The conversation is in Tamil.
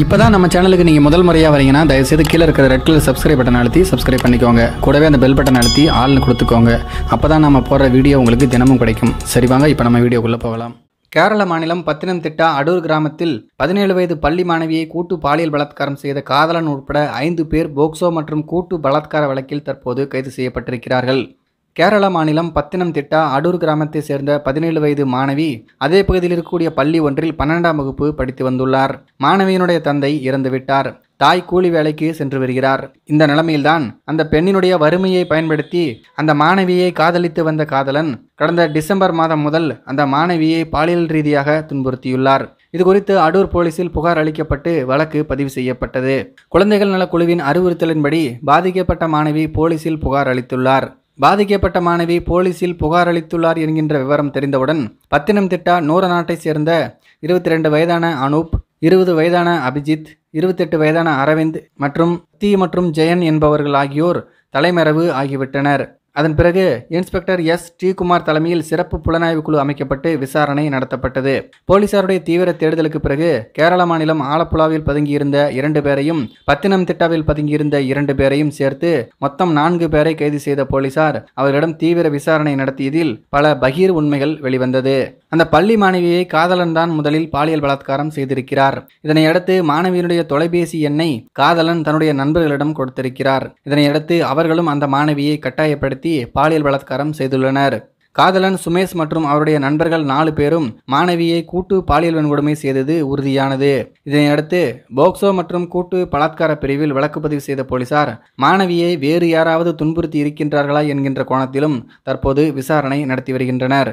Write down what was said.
இப்போ தான் நம்ம சேனலுக்கு நீங்கள் முதல் முறையாக வரீங்கன்னா தயவுசெய்து கீழே இருக்கிற ரெட் கலர் சப்ஸ்கிரைப் பட்டன் அழுத்தி சப்ஸ்கிரைப் பண்ணிக்கோங்க கூடவே அந்த பெல் பட்டன் அழுத்தி ஆள்னு கொடுத்துக்கோங்க அப்போ தான் நம்ம போடுற வீடியோ உங்களுக்கு தினமும் கிடைக்கும் சரி வாங்க இப்போ நம்ம வீடியோக்குள்ளே போகலாம் கேரள மாநிலம் பத்தினம்திட்டா அடூர் கிராமத்தில் பதினேழு வயது பள்ளி மாணவியை கூட்டு பாலியல் பலாத்காரம் செய்த காதலன் உட்பட ஐந்து பேர் போக்சோ மற்றும் கூட்டு பலாத்கார வழக்கில் தற்போது கைது செய்யப்பட்டிருக்கிறார்கள் கேரள மாநிலம் பத்தினம்திட்டா அடூர் கிராமத்தை சேர்ந்த பதினேழு வயது மாணவி அதே பகுதியில் இருக்கக்கூடிய பள்ளி ஒன்றில் பன்னெண்டாம் வகுப்பு படித்து வந்துள்ளார் மாணவியினுடைய தந்தை இறந்துவிட்டார் தாய் கூலி வேலைக்கு சென்று வருகிறார் இந்த நிலைமையில்தான் அந்த பெண்ணினுடைய வறுமையை பயன்படுத்தி அந்த மாணவியை காதலித்து வந்த காதலன் கடந்த டிசம்பர் மாதம் முதல் அந்த மாணவியை பாலியல் ரீதியாக துன்புறுத்தியுள்ளார் இது குறித்து அடூர் போலீசில் புகார் அளிக்கப்பட்டு வழக்கு பதிவு செய்யப்பட்டது குழந்தைகள் நலக்குழுவின் அறிவுறுத்தலின்படி பாதிக்கப்பட்ட மாணவி போலீசில் புகார் அளித்துள்ளார் பாதிக்கப்பட்ட மாணவி போலீசில் புகார் அளித்துள்ளார் என்கின்ற விவரம் தெரிந்தவுடன் பத்தினம்திட்டா நூறு நாட்டை சேர்ந்த இருபத்தி ரெண்டு வயதான அனூப் இருபது வயதான அபிஜித் இருபத்தெட்டு வயதான அரவிந்த் மற்றும் தி மற்றும் ஜெயன் என்பவர்கள் ஆகியோர் தலைமறைவு ஆகிவிட்டனர் அதன் பிறகு இன்ஸ்பெக்டர் எஸ் ஸ்ரீகுமார் தலைமையில் சிறப்பு புலனாய்வு குழு அமைக்கப்பட்டு விசாரணை நடத்தப்பட்டது போலீசாருடைய தீவிர தேடுதலுக்கு பிறகு கேரள மாநிலம் ஆலப்புழாவில் பதுங்கியிருந்த இரண்டு பேரையும் பத்தினம் திட்டாவில் பதுங்கியிருந்த இரண்டு பேரையும் சேர்த்து மொத்தம் நான்கு பேரை கைது செய்த போலீசார் அவர்களிடம் தீவிர விசாரணை நடத்தியதில் பல பகீர் உண்மைகள் வெளிவந்தது அந்த பள்ளி மாணவியை காதலன் தான் முதலில் பாலியல் பலாத்காரம் செய்திருக்கிறார் இதனையடுத்து மாணவியினுடைய தொலைபேசி எண்ணை காதலன் தன்னுடைய நண்பர்களிடம் கொடுத்திருக்கிறார் இதனையடுத்து அவர்களும் அந்த மாணவியை கட்டாயப்படுத்தி பாலியல் பலாத்காரம் செய்துள்ளனர் காதலன் சுமேஷ் மற்றும் அவருடைய நண்பர்கள் நாலு பேரும் மாணவியை கூட்டு பாலியல் வன்கொடுமை செய்தது உறுதியானது இதனையடுத்து போக்சோ மற்றும் கூட்டு பலாத்கார பிரிவில் வழக்குப்பதிவு செய்த போலீசார் மாணவியை வேறு யாராவது துன்புறுத்தி இருக்கின்றார்களா என்கின்ற கோணத்திலும் தற்போது விசாரணை நடத்தி வருகின்றனர்